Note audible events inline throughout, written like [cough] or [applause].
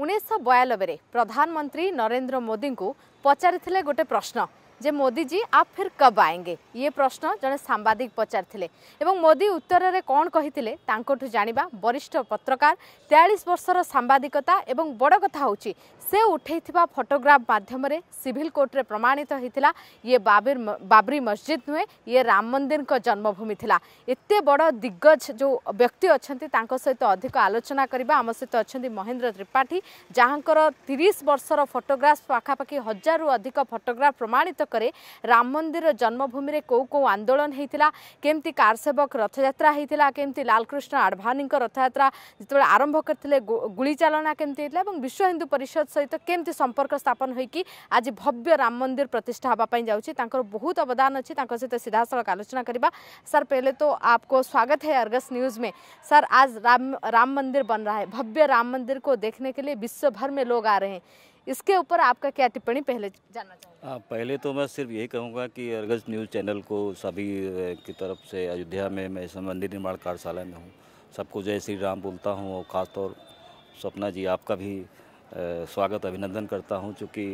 ଉଣେଇଶହ ବୟାନବେରେ ପ୍ରଧାନମନ୍ତ୍ରୀ ନରେନ୍ଦ୍ର ମୋଦିଙ୍କୁ ପଚାରିଥିଲେ ଗୋଟେ ପ୍ରଶ୍ନ ଯେ ମୋଦିଜୀ ଆପ୍ ଫିର୍ କବ୍ ଆଏଙ୍ଗେ ଇଏ ପ୍ରଶ୍ନ ଜଣେ ସାମ୍ବାଦିକ ପଚାରିଥିଲେ ଏବଂ ମୋଦି ଉତ୍ତରରେ କ'ଣ କହିଥିଲେ ତାଙ୍କଠୁ ଜାଣିବା ବରିଷ୍ଠ ପତ୍ରକାର ତେୟାଳିଶ ବର୍ଷର ସାମ୍ବାଦିକତା ଏବଂ ବଡ଼ କଥା ହେଉଛି ସେ ଉଠାଇଥିବା ଫଟୋଗ୍ରାଫ ମାଧ୍ୟମରେ ସିଭିଲ କୋର୍ଟରେ ପ୍ରମାଣିତ ହୋଇଥିଲା ଇଏ ବାବିର ବାବରି ମସଜିଦ ନୁହେଁ ଇଏ ରାମ ମନ୍ଦିରଙ୍କ ଜନ୍ମଭୂମି ଥିଲା ଏତେ ବଡ଼ ଦିଗ୍ଗଜ ଯେଉଁ ବ୍ୟକ୍ତି ଅଛନ୍ତି ତାଙ୍କ ସହିତ ଅଧିକ ଆଲୋଚନା କରିବା ଆମ ସହିତ ଅଛନ୍ତି ମହେନ୍ଦ୍ର ତ୍ରିପାଠୀ ଯାହାଙ୍କର ତିରିଶ ବର୍ଷର ଫଟୋଗ୍ରାଫ ପାଖାପାଖି ହଜାରରୁ ଅଧିକ ଫଟୋଗ୍ରାଫ ପ୍ରମାଣିତ କରେ ରାମ ମନ୍ଦିରର ଜନ୍ମଭୂମିରେ କେଉଁ କେଉଁ ଆନ୍ଦୋଳନ ହୋଇଥିଲା କେମିତି କାରସେବକ ରଥଯାତ୍ରା ହୋଇଥିଲା କେମିତି ଲାଲକୃଷ୍ଣ ଆଡ଼ଭାନୀଙ୍କ ରଥଯାତ୍ରା ଯେତେବେଳେ ଆରମ୍ଭ କରିଥିଲେ ଗୁଳି ଚାଳନା କେମିତି ହୋଇଥିଲା ଏବଂ ବିଶ୍ୱ ହିନ୍ଦୁ ପରିଷଦ सहित केमती संपर्क स्थापन होईकि आज भव्य राम मंदिर प्रतिष्ठा हाँपाई जाऊँगी बहुत अवदान अच्छी सहित सीधा सीधासल आलोचना करवा सर पहले तो आपको स्वागत है अर्गस न्यूज़ में सर आज राम राम मंदिर बन रहा है भव्य राम मंदिर को देखने के लिए विश्व भर में लोग आ रहे हैं इसके ऊपर आपका क्या टिप्पणी पहले जानना चाहूँगा पहले तो मैं सिर्फ यही कहूँगा कि अर्गस न्यूज़ चैनल को सभी की तरफ से अयोध्या में मैं इस मंदिर निर्माण कार्यशाला में हूँ सबको जय श्री राम बोलता हूँ और ख़ासतौर सपना जी आपका भी स्वागत अभिनंदन करता हूं चूँकि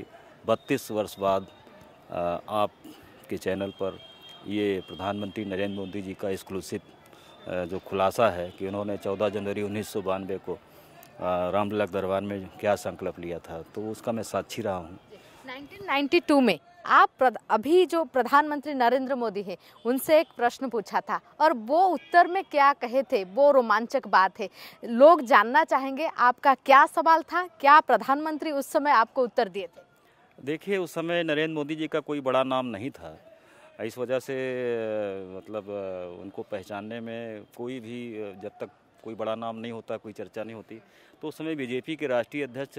32 वर्ष बाद आपके चैनल पर ये प्रधानमंत्री नरेंद्र मोदी जी का एक्सक्लूसिव जो खुलासा है कि उन्होंने 14 जनवरी उन्नीस को रामलीला दरबार में क्या संकल्प लिया था तो उसका मैं साक्षी रहा हूँ 1992 में आप अभी जो प्रधानमंत्री नरेंद्र मोदी है उनसे एक प्रश्न पूछा था और वो उत्तर में क्या कहे थे वो रोमांचक बात है लोग जानना चाहेंगे आपका क्या सवाल था क्या प्रधानमंत्री उस समय आपको उत्तर दिए थे देखिए उस समय नरेंद्र मोदी जी का कोई बड़ा नाम नहीं था इस वजह से मतलब उनको पहचानने में कोई भी जब तक कोई बड़ा नाम नहीं होता कोई चर्चा नहीं होती तो उस समय बीजेपी के राष्ट्रीय अध्यक्ष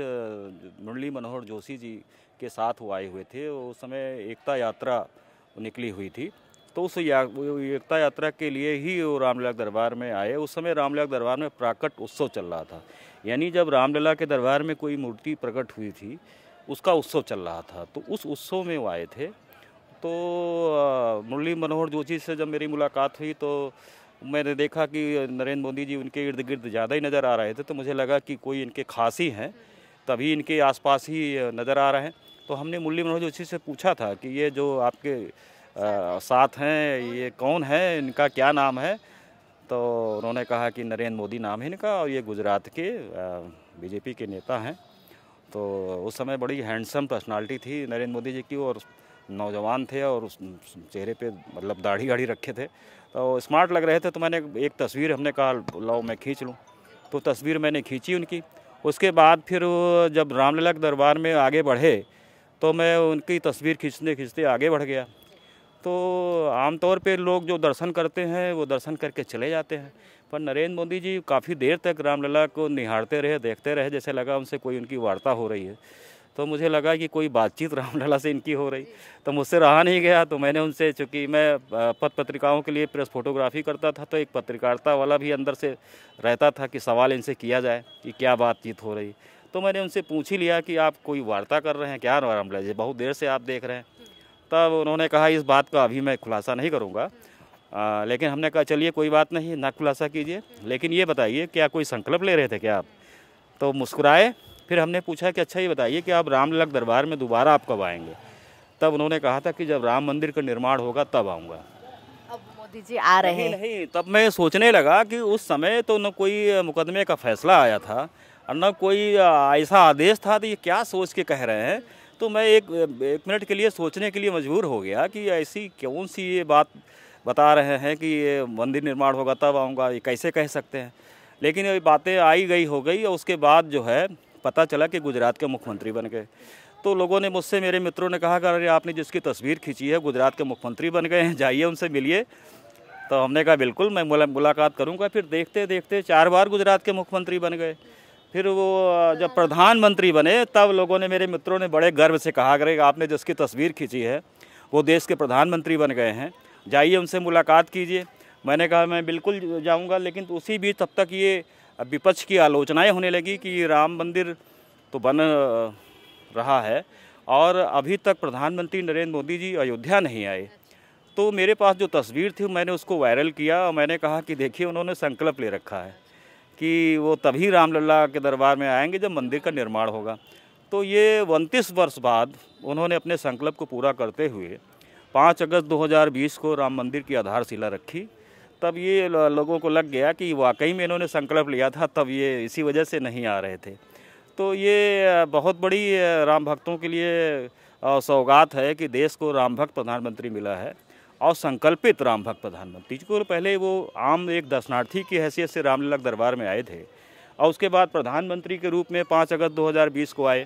मुरली मनोहर जोशी जी के साथ वो आए हुए थे उस समय एकता यात्रा निकली हुई थी तो उस या, एकता यात्रा के लिए ही वो रामलीला दरबार में आए उस समय रामलीला दरबार में प्राकट उत्सव चल रहा था यानी जब रामलीला के दरबार में कोई मूर्ति प्रकट हुई थी उसका उत्सव चल रहा था तो उस उत्सव में वो आए थे तो मुरली मनोहर जोशी से जब मेरी मुलाकात हुई तो मैंने देखा कि नरेंद्र मोदी जी उनके इर्द गिर्द ज़्यादा ही नज़र आ रहे थे तो मुझे लगा कि कोई इनके खास ही हैं तभी इनके आसपास ही नज़र आ रहे हैं तो हमने मुरली मनोहर जोशी से पूछा था कि ये जो आपके आ, साथ हैं ये कौन है इनका क्या नाम है तो उन्होंने कहा कि नरेंद्र मोदी नाम है इनका और ये गुजरात के बीजेपी के नेता हैं तो उस समय बड़ी हैंडसम पर्सनालिटी थी नरेंद्र मोदी जी की और नौजवान थे और उस चेहरे पे मतलब दाढ़ी गाढ़ी रखे थे तो स्मार्ट लग रहे थे तो मैंने एक तस्वीर हमने कहा लाओ मैं खींच लूँ तो तस्वीर मैंने खींची उनकी उसके बाद फिर जब रामलीला के दरबार में आगे बढ़े तो मैं उनकी तस्वीर खींचते खींचते आगे बढ़ गया तो आमतौर पर लोग जो दर्शन करते हैं वो दर्शन करके चले जाते हैं पर नरेंद्र मोदी जी काफ़ी देर तक रामलला को निहारते रहे देखते रहे जैसे लगा उनसे कोई उनकी वार्ता हो रही है तो मुझे लगा कि कोई बातचीत [laughs] रामलला से इनकी हो रही तो मुझसे रहा नहीं गया तो मैंने उनसे चूँकि मैं पत्र पत्रिकाओं के लिए प्रेस फोटोग्राफी करता था तो एक पत्रकारिता वाला भी अंदर से रहता था कि सवाल इनसे किया जाए कि क्या बातचीत हो रही तो मैंने उनसे पूछ ही लिया कि आप कोई वार्ता कर रहे हैं क्या मामला जी बहुत देर से आप देख रहे हैं तब उन्होंने कहा इस बात का अभी मैं खुलासा नहीं करूँगा लेकिन हमने कहा चलिए कोई बात नहीं ना खुलासा कीजिए लेकिन ये बताइए क्या कोई संकल्प ले रहे थे क्या आप तो मुस्कुराए फिर हमने पूछा कि अच्छा ये बताइए कि आप रामलला दरबार में दोबारा आप कब आएंगे तब उन्होंने कहा था कि जब राम मंदिर का निर्माण होगा तब आऊँगा अब मोदी जी आ रहे हैं नहीं तब मैं सोचने लगा कि उस समय तो न कोई मुकदमे का फैसला आया था अन्ना कोई ऐसा आदेश था तो ये क्या सोच के कह रहे हैं तो मैं एक एक मिनट के लिए सोचने के लिए मजबूर हो गया कि ऐसी कौन सी ये बात बता रहे हैं कि ये मंदिर निर्माण होगा तब आऊँगा ये कैसे कह सकते हैं लेकिन ये बातें आई गई हो गई और उसके बाद जो है पता चला कि गुजरात के मुख्यमंत्री बन गए तो लोगों ने मुझसे मेरे मित्रों ने कहा कि अरे आपने जिसकी तस्वीर खींची है गुजरात के मुख्यमंत्री बन गए हैं जाइए उनसे मिलिए तो हमने कहा बिल्कुल मैं मुलाकात करूँगा फिर देखते देखते चार बार गुजरात के मुख्यमंत्री बन गए फिर वो जब प्रधानमंत्री बने तब लोगों ने मेरे मित्रों ने बड़े गर्व से कहा करे आपने जिसकी तस्वीर खींची है वो देश के प्रधानमंत्री बन गए हैं जाइए उनसे मुलाकात कीजिए मैंने कहा मैं बिल्कुल जाऊंगा लेकिन उसी बीच तब तक ये विपक्ष की आलोचनाएं होने लगी कि राम मंदिर तो बन रहा है और अभी तक प्रधानमंत्री नरेंद्र मोदी जी अयोध्या नहीं आए तो मेरे पास जो तस्वीर थी मैंने उसको वायरल किया और मैंने कहा कि देखिए उन्होंने संकल्प ले रखा है कि वो तभी रामलला के दरबार में आएंगे जब मंदिर का निर्माण होगा तो ये उनतीस वर्ष बाद उन्होंने अपने संकल्प को पूरा करते हुए 5 अगस्त 2020 को राम मंदिर की आधारशिला रखी तब ये लोगों को लग गया कि वाकई में इन्होंने संकल्प लिया था तब ये इसी वजह से नहीं आ रहे थे तो ये बहुत बड़ी राम भक्तों के लिए सौगात है कि देश को राम भक्त प्रधानमंत्री मिला है और संकल्पित राम भक्त प्रधानमंत्री जी को पहले वो आम एक दर्शनार्थी की हैसियत से रामलीला दरबार में आए थे और उसके बाद प्रधानमंत्री के रूप में पाँच अगस्त दो को आए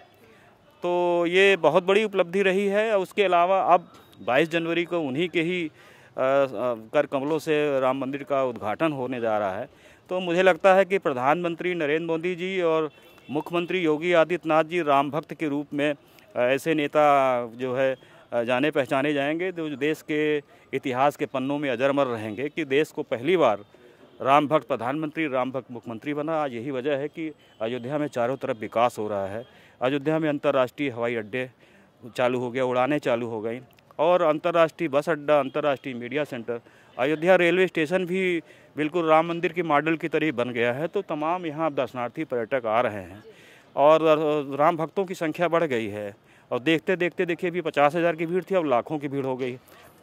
तो ये बहुत बड़ी उपलब्धि रही है और उसके अलावा अब 22 जनवरी को उन्हीं के ही कर कमलों से राम मंदिर का उद्घाटन होने जा रहा है तो मुझे लगता है कि प्रधानमंत्री नरेंद्र मोदी जी और मुख्यमंत्री योगी आदित्यनाथ जी राम भक्त के रूप में ऐसे नेता जो है जाने पहचाने जाएंगे जो तो देश के इतिहास के पन्नों में अजरमर रहेंगे कि देश को पहली बार राम भक्त प्रधानमंत्री राम भक्त मुख्यमंत्री बना आज यही वजह है कि अयोध्या में चारों तरफ विकास हो रहा है अयोध्या में अंतर्राष्ट्रीय हवाई अड्डे चालू हो गया उड़ानें चालू हो गई और अंतर्राष्ट्रीय बस अड्डा अंतर्राष्ट्रीय media centre Ayodhya railway station भी बिल्कुल राम मंदिर के मॉडल की तरह बन गया है तो तमाम यहाँ दर्शनार्थी पर्यटक आ रहे हैं और राम भक्तों की संख्या बढ़ गई है और देखते देखते देखिए अभी पचास हज़ार की भीड़ थी अब लाखों की भीड़ हो गई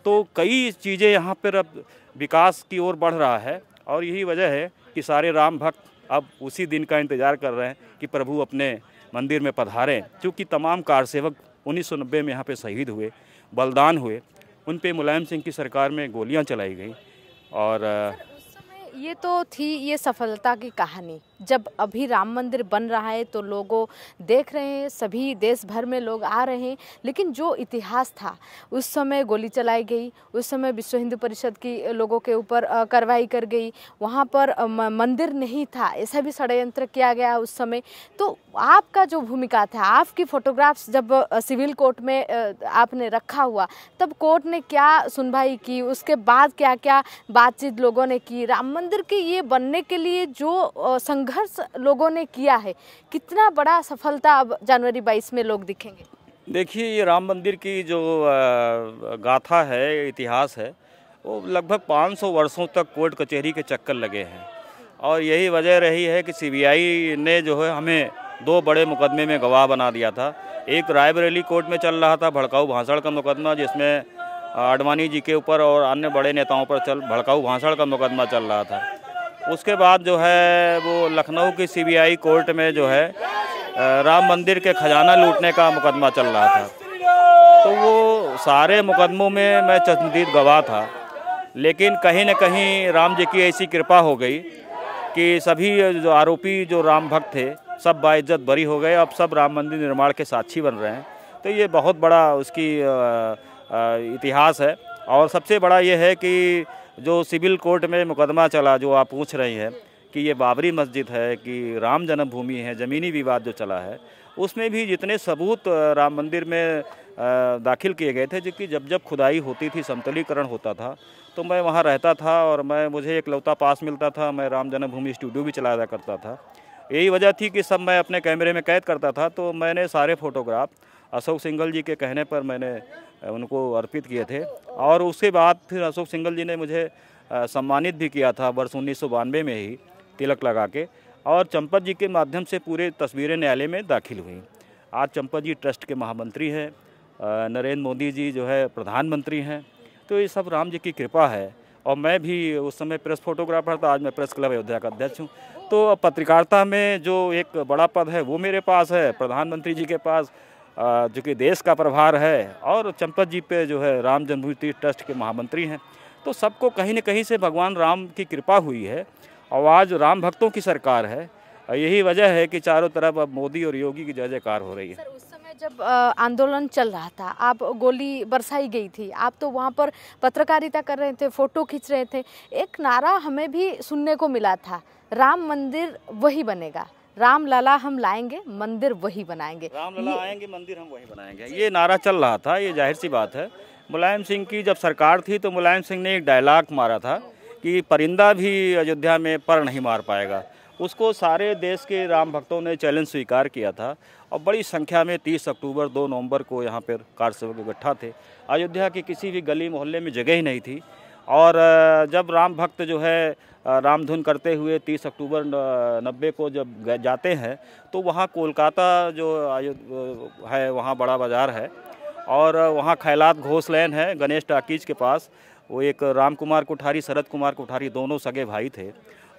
तो कई चीज़ें यहाँ पर अब विकास की ओर बढ़ रहा है और यही वजह है कि सारे राम भक्त अब उसी दिन का इंतज़ार कर रहे हैं कि प्रभु अपने मंदिर में पधारें क्योंकि तमाम कार सेवक उन्नीस में यहाँ पर शहीद हुए बलिदान हुए उन पर मुलायम सिंह की सरकार में गोलियाँ चलाई गई और ये तो थी ये सफलता की कहानी जब अभी राम मंदिर बन रहा है तो लोगों देख रहे हैं सभी देश भर में लोग आ रहे हैं लेकिन जो इतिहास था उस समय गोली चलाई गई उस समय विश्व हिंदू परिषद की लोगों के ऊपर कार्रवाई कर गई वहाँ पर मंदिर नहीं था ऐसा भी षडयंत्र किया गया उस समय तो आपका जो भूमिका था आपकी फ़ोटोग्राफ्स जब सिविल कोर्ट में आपने रखा हुआ तब कोर्ट ने क्या सुनवाई की उसके बाद क्या क्या बातचीत लोगों ने की राम मंदिर के ये बनने के लिए जो संघ संघर्ष लोगों ने किया है कितना बड़ा सफलता अब जनवरी बाईस में लोग दिखेंगे देखिए ये राम मंदिर की जो गाथा है इतिहास है वो लगभग 500 वर्षों तक कोर्ट कचहरी के चक्कर लगे हैं और यही वजह रही है कि सीबीआई ने जो है हमें दो बड़े मुकदमे में गवाह बना दिया था एक रायबरेली कोर्ट में चल रहा था भड़काऊ भाषण का मुकदमा जिसमें आडवाणी जी के ऊपर और अन्य बड़े नेताओं पर चल भड़काऊ भाषण का मुकदमा चल रहा था उसके बाद जो है वो लखनऊ की सीबीआई कोर्ट में जो है राम मंदिर के खजाना लूटने का मुकदमा चल रहा था तो वो सारे मुकदमों में मैं चंदीद गवाह था लेकिन कहीं ना कहीं राम जी की ऐसी कृपा हो गई कि सभी जो आरोपी जो राम भक्त थे सब बाइज्जत बरी हो गए अब सब राम मंदिर निर्माण के साक्षी बन रहे हैं तो ये बहुत बड़ा उसकी इतिहास है और सबसे बड़ा ये है कि जो सिविल कोर्ट में मुकदमा चला जो आप पूछ रही हैं कि ये बाबरी मस्जिद है कि राम जन्मभूमि है ज़मीनी विवाद जो चला है उसमें भी जितने सबूत राम मंदिर में दाखिल किए गए थे जो कि जब जब खुदाई होती थी समतलीकरण होता था तो मैं वहाँ रहता था और मैं मुझे एक लौता पास मिलता था मैं राम जन्मभूमि स्टूडियो भी चलाया करता था यही वजह थी कि सब मैं अपने कैमरे में कैद करता था तो मैंने सारे फोटोग्राफ अशोक सिंगल जी के कहने पर मैंने उनको अर्पित किए थे और उसके बाद फिर अशोक सिंगल जी ने मुझे सम्मानित भी किया था वर्ष उन्नीस में ही तिलक लगा के और चंपत जी के माध्यम से पूरे तस्वीरें न्यायालय में दाखिल हुई आज चंपत जी ट्रस्ट के महामंत्री हैं नरेंद्र मोदी जी जो है प्रधानमंत्री हैं तो ये सब राम जी की कृपा है और मैं भी उस समय प्रेस फोटोग्राफर था आज मैं प्रेस क्लब अयोध्या का अध्यक्ष हूँ तो पत्रकारिता में जो एक बड़ा पद है वो मेरे पास है प्रधानमंत्री जी के पास जो कि देश का प्रभार है और चंपत जी पे जो है राम जन्मभूमि तीर्थ ट्रस्ट के महामंत्री हैं तो सबको कहीं न कहीं से भगवान राम की कृपा हुई है और आज राम भक्तों की सरकार है यही वजह है कि चारों तरफ अब मोदी और योगी की जय जयकार हो रही है सर, उस समय जब आंदोलन चल रहा था आप गोली बरसाई गई थी आप तो वहाँ पर पत्रकारिता कर रहे थे फोटो खींच रहे थे एक नारा हमें भी सुनने को मिला था राम मंदिर वही बनेगा राम लला हम लाएंगे मंदिर वही बनाएंगे राम लला आएंगे मंदिर हम वही बनाएंगे ये नारा चल रहा था ये जाहिर सी बात है मुलायम सिंह की जब सरकार थी तो मुलायम सिंह ने एक डायलॉग मारा था कि परिंदा भी अयोध्या में पर नहीं मार पाएगा उसको सारे देश के राम भक्तों ने चैलेंज स्वीकार किया था और बड़ी संख्या में 30 अक्टूबर 2 नवंबर को यहाँ पर कार्य सेवक इकट्ठा थे अयोध्या की किसी भी गली मोहल्ले में जगह ही नहीं थी और जब राम भक्त जो है रामधुन करते हुए 30 अक्टूबर नब्बे को जब जाते हैं तो वहाँ कोलकाता जो है वहाँ बड़ा बाज़ार है और वहाँ खैलात घोष लैन है गणेश टाकीज के पास वो एक राम कुमार कोठारी शरद कुमार कोठारी दोनों सगे भाई थे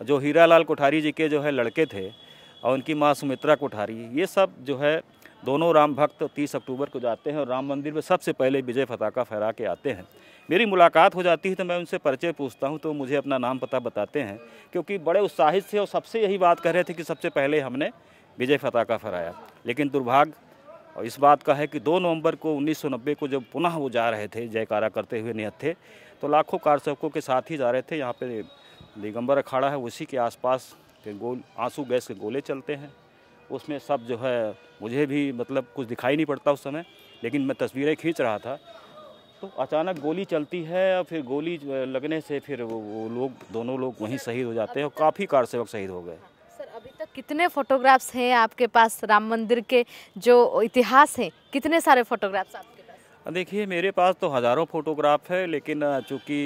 जो हीरा लाल कोठारी जी के जो है लड़के थे और उनकी माँ सुमित्रा कोठारी ये सब जो है दोनों राम भक्त 30 अक्टूबर को जाते हैं और राम मंदिर में सबसे पहले विजय फताका फहरा के आते हैं मेरी मुलाकात हो जाती है तो मैं उनसे परिचय पूछता हूँ तो मुझे अपना नाम पता बताते हैं क्योंकि बड़े उत्साहित थे और सबसे यही बात कह रहे थे कि सबसे पहले हमने विजय फतह का फहराया लेकिन दुर्भाग्य और इस बात का है कि 2 नवंबर को 1990 को जब पुनः वो जा रहे थे जयकारा करते हुए निहत थे तो लाखों कार के साथ ही जा रहे थे यहाँ पे दिगंबर अखाड़ा है उसी के आसपास के गोल आंसू गैस के गोले चलते हैं उसमें सब जो है मुझे भी मतलब कुछ दिखाई नहीं पड़ता उस समय लेकिन मैं तस्वीरें खींच रहा था तो अचानक गोली चलती है और फिर गोली लगने से फिर वो, वो लोग दोनों लोग वहीं शहीद हो जाते हैं और काफ़ी कार सेवक शहीद हो गए सर अभी तक कितने फोटोग्राफ्स हैं आपके पास राम मंदिर के जो इतिहास हैं कितने सारे फोटोग्राफ्स आपके पास देखिए मेरे पास तो हज़ारों फोटोग्राफ है लेकिन चूँकि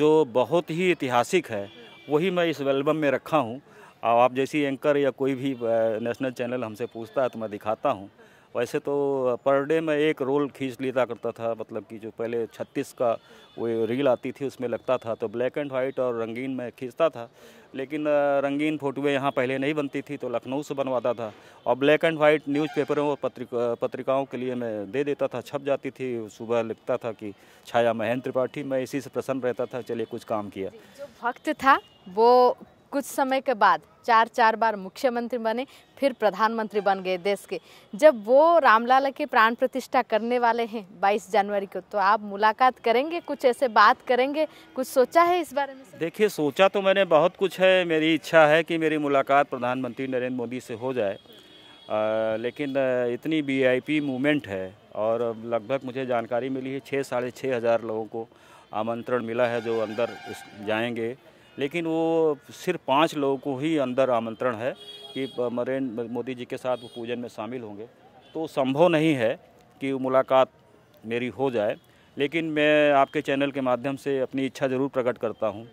जो बहुत ही ऐतिहासिक है वही मैं इस एल्बम में रखा हूँ और आप जैसी एंकर या कोई भी नेशनल चैनल हमसे पूछता है तो मैं दिखाता हूँ वैसे तो पर डे में एक रोल खींच लेता करता था मतलब कि जो पहले छत्तीस का वो रील आती थी उसमें लगता था तो ब्लैक एंड वाइट और रंगीन में खींचता था लेकिन रंगीन फोटोएँ यहाँ पहले नहीं बनती थी तो लखनऊ से बनवाता था और ब्लैक एंड वाइट न्यूज़पेपरों और पत्रिका पत्रिकाओं के लिए मैं दे देता था छप जाती थी सुबह लिखता था कि छाया महेंद्र त्रिपाठी मैं इसी से प्रसन्न रहता था चलिए कुछ काम किया जो भक्त था वो कुछ समय के बाद चार चार बार मुख्यमंत्री बने फिर प्रधानमंत्री बन गए देश के जब वो रामलाल के प्राण प्रतिष्ठा करने वाले हैं 22 जनवरी को तो आप मुलाकात करेंगे कुछ ऐसे बात करेंगे कुछ सोचा है इस बारे में देखिए सोचा तो मैंने बहुत कुछ है मेरी इच्छा है कि मेरी मुलाकात प्रधानमंत्री नरेंद्र मोदी से हो जाए आ, लेकिन इतनी वी मूवमेंट है और लगभग मुझे जानकारी मिली है छः साढ़े छः हज़ार लोगों को आमंत्रण मिला है जो अंदर जाएंगे लेकिन वो सिर्फ पाँच लोगों को ही अंदर आमंत्रण है कि नरेंद्र मोदी जी के साथ वो पूजन में शामिल होंगे तो संभव नहीं है कि मुलाकात मेरी हो जाए लेकिन मैं आपके चैनल के माध्यम से अपनी इच्छा ज़रूर प्रकट करता हूँ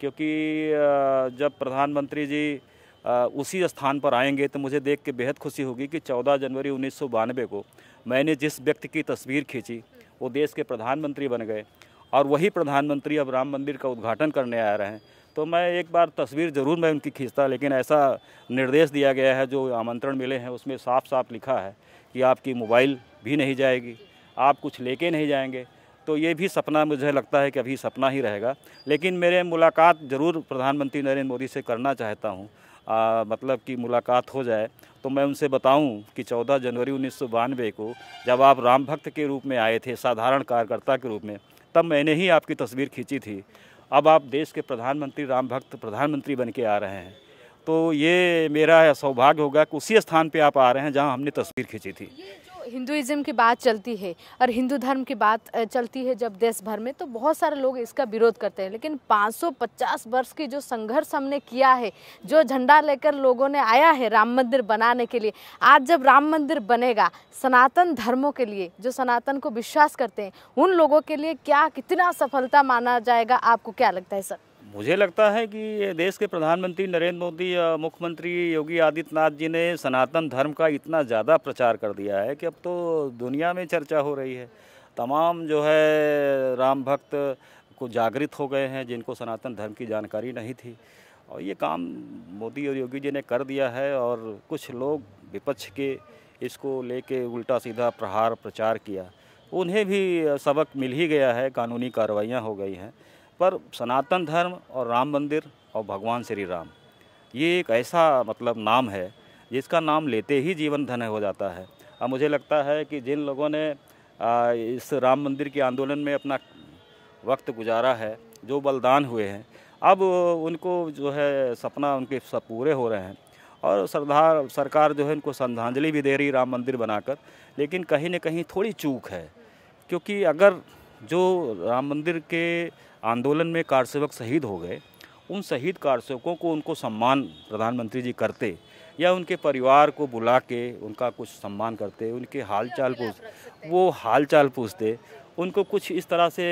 क्योंकि जब प्रधानमंत्री जी उसी स्थान पर आएंगे तो मुझे देख के बेहद खुशी होगी कि 14 जनवरी उन्नीस को मैंने जिस व्यक्ति की तस्वीर खींची वो देश के प्रधानमंत्री बन गए और वही प्रधानमंत्री अब राम मंदिर का उद्घाटन करने आ रहे हैं तो मैं एक बार तस्वीर ज़रूर मैं उनकी खींचता लेकिन ऐसा निर्देश दिया गया है जो आमंत्रण मिले हैं उसमें साफ साफ लिखा है कि आपकी मोबाइल भी नहीं जाएगी आप कुछ लेके नहीं जाएंगे तो ये भी सपना मुझे लगता है कि अभी सपना ही रहेगा लेकिन मेरे मुलाकात ज़रूर प्रधानमंत्री नरेंद्र मोदी से करना चाहता हूँ मतलब कि मुलाकात हो जाए तो मैं उनसे बताऊं कि 14 जनवरी उन्नीस को जब आप राम भक्त के रूप में आए थे साधारण कार्यकर्ता के रूप में तब मैंने ही आपकी तस्वीर खींची थी अब आप देश के प्रधानमंत्री राम भक्त प्रधानमंत्री बन के आ रहे हैं तो ये मेरा सौभाग्य होगा कि उसी स्थान पे आप आ रहे हैं जहां हमने तस्वीर खींची थी हिंदुज़म की बात चलती है और हिंदू धर्म की बात चलती है जब देश भर में तो बहुत सारे लोग इसका विरोध करते हैं लेकिन 550 वर्ष की जो संघर्ष हमने किया है जो झंडा लेकर लोगों ने आया है राम मंदिर बनाने के लिए आज जब राम मंदिर बनेगा सनातन धर्मों के लिए जो सनातन को विश्वास करते हैं उन लोगों के लिए क्या कितना सफलता माना जाएगा आपको क्या लगता है सर मुझे लगता है कि देश के प्रधानमंत्री नरेंद्र मोदी मुख्यमंत्री योगी आदित्यनाथ जी ने सनातन धर्म का इतना ज़्यादा प्रचार कर दिया है कि अब तो दुनिया में चर्चा हो रही है तमाम जो है राम भक्त को जागृत हो गए हैं जिनको सनातन धर्म की जानकारी नहीं थी और ये काम मोदी और योगी जी ने कर दिया है और कुछ लोग विपक्ष के इसको लेके उल्टा सीधा प्रहार प्रचार किया उन्हें भी सबक मिल ही गया है कानूनी कार्रवाइयाँ हो गई हैं पर सनातन धर्म और राम मंदिर और भगवान श्री राम ये एक ऐसा मतलब नाम है जिसका नाम लेते ही जीवन धन हो जाता है अब मुझे लगता है कि जिन लोगों ने इस राम मंदिर के आंदोलन में अपना वक्त गुजारा है जो बलिदान हुए हैं अब उनको जो है सपना उनके सब पूरे हो रहे हैं और सरदार सरकार जो है उनको श्रद्धांजलि भी दे रही राम मंदिर बनाकर लेकिन कहीं ना कहीं थोड़ी चूक है क्योंकि अगर जो राम मंदिर के आंदोलन में कारसेवक शहीद हो गए उन शहीद कारसेवकों को उनको सम्मान प्रधानमंत्री जी करते या उनके परिवार को बुला के उनका कुछ सम्मान करते उनके हाल चाल पूछ वो हाल चाल पूछते उनको कुछ इस तरह से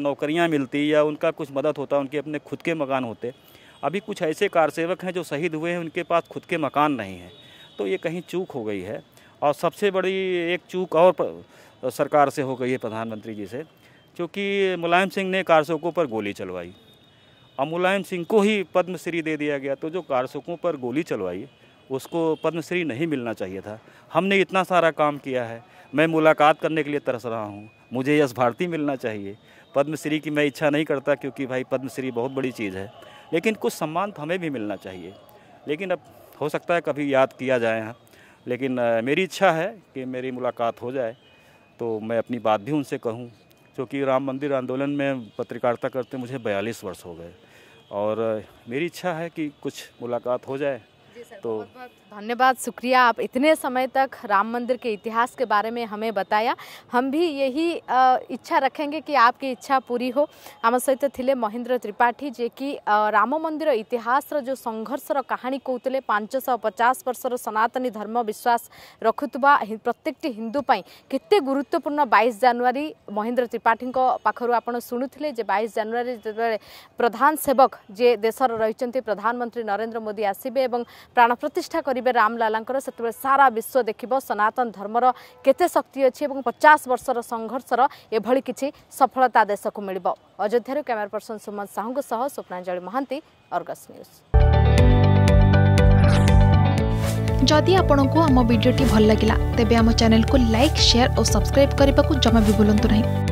नौकरियां मिलती या उनका कुछ मदद होता उनके अपने खुद के मकान होते अभी कुछ ऐसे कार सेवक हैं जो शहीद हुए हैं उनके पास खुद के मकान नहीं हैं तो ये कहीं चूक हो गई है और सबसे बड़ी एक चूक और सरकार से हो गई है प्रधानमंत्री जी से क्योंकि मुलायम सिंह ने कारसोकों पर गोली चलवाई और मुलायम सिंह को ही पद्मश्री दे दिया गया तो जो कारसोकों पर गोली चलवाई उसको पद्मश्री नहीं मिलना चाहिए था हमने इतना सारा काम किया है मैं मुलाकात करने के लिए तरस रहा हूँ मुझे यश भारती मिलना चाहिए पद्मश्री की मैं इच्छा नहीं करता क्योंकि भाई पद्मश्री बहुत बड़ी चीज़ है लेकिन कुछ सम्मान तो हमें भी मिलना चाहिए लेकिन अब हो सकता है कभी याद किया जाए हाँ लेकिन मेरी इच्छा है कि मेरी मुलाकात हो जाए तो मैं अपनी बात भी उनसे कहूँ क्योंकि राम मंदिर आंदोलन में पत्रकारिता करते मुझे बयालीस वर्ष हो गए और मेरी इच्छा है कि कुछ मुलाकात हो जाए तो बहुत बहुत धन्यवाद शुक्रिया आप इतने समय तक राम मंदिर के इतिहास के बारे में हमें बताया हम भी यही इच्छा रखेंगे कि आपकी इच्छा पूरी हो आम सहित थिले महेन्द्र त्रिपाठी जे कि राम मंदिर इतिहास जो संघर्षर कहानी कहते पांचश पचास वर्षर सनातनी धर्म विश्वास रखुवा प्रत्येक हिंदूपाई के गुरुत्वपूर्ण बैश जानुरी महेन्द्र त्रिपाठी पाखर आपड़ शुणुते बैश जानुरी प्रधान सेवक जे देशर रही प्रधानमंत्री नरेंद्र मोदी और ପ୍ରାଣ ପ୍ରତିଷ୍ଠା କରିବେ ରାମଲାଲାଙ୍କର ସେତେବେଳେ ସାରା ବିଶ୍ୱ ଦେଖିବ ସନାତନ ଧର୍ମର କେତେ ଶକ୍ତି ଅଛି ଏବଂ ପଚାଶ ବର୍ଷର ସଂଘର୍ଷର ଏଭଳି କିଛି ସଫଳତା ଦେଶକୁ ମିଳିବ ଅଯୋଧ୍ୟାରୁ କ୍ୟାମେରା ପର୍ସନ ସୁମନ ସାହୁଙ୍କ ସହ ସ୍ୱପ୍ନାଞ୍ଜଳି ମହାନ୍ତି ଅର୍ଗସ ନ୍ୟୁଜ୍ ଯଦି ଆପଣଙ୍କୁ ଆମ ଭିଡ଼ିଓଟି ଭଲ ଲାଗିଲା ତେବେ ଆମ ଚ୍ୟାନେଲକୁ ଲାଇକ୍ ସେୟାର ଓ ସବସ୍କ୍ରାଇବ୍ କରିବାକୁ ଜମା ବି ଭୁଲନ୍ତୁ ନାହିଁ